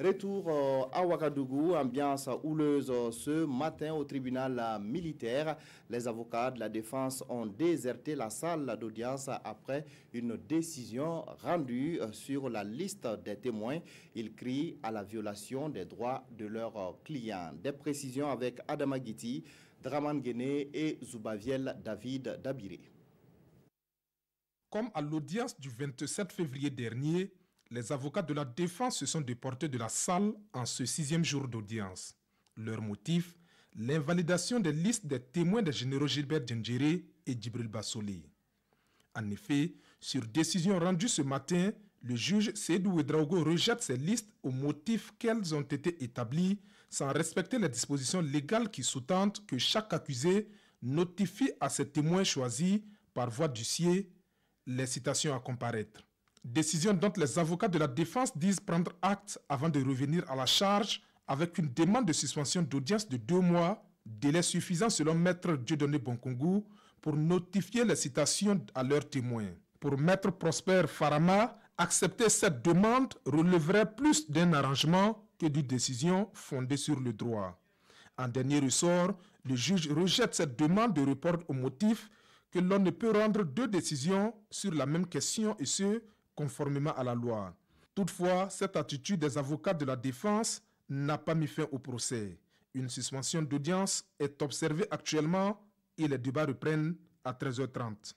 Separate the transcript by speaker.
Speaker 1: Retour euh, à Ouagadougou, ambiance houleuse ce matin au tribunal militaire. Les avocats de la défense ont déserté la salle d'audience après une décision rendue euh, sur la liste des témoins. Ils crient à la violation des droits de leurs euh, clients. Des précisions avec Adama Giti, Draman Guéné et Zoubaviel David Dabiré.
Speaker 2: Comme à l'audience du 27 février dernier, les avocats de la défense se sont déportés de la salle en ce sixième jour d'audience. Leur motif, l'invalidation des listes des témoins des généraux Gilbert Djendjere et Djibril Bassoli. En effet, sur décision rendue ce matin, le juge Seydou Edraogo rejette ces listes au motif qu'elles ont été établies sans respecter les dispositions légales qui sous-tendent que chaque accusé notifie à ses témoins choisis par voie du d'huissier les citations à comparaître. Décision dont les avocats de la défense disent prendre acte avant de revenir à la charge avec une demande de suspension d'audience de deux mois, délai suffisant selon Maître Dieudonné Bonkongu pour notifier les citations à leurs témoins. Pour Maître Prosper Farama, accepter cette demande releverait plus d'un arrangement que d'une décision fondée sur le droit. En dernier ressort, le juge rejette cette demande de report au motif que l'on ne peut rendre deux décisions sur la même question et ce, conformément à la loi. Toutefois, cette attitude des avocats de la défense n'a pas mis fin au procès. Une suspension d'audience est observée actuellement et les débats reprennent à 13h30.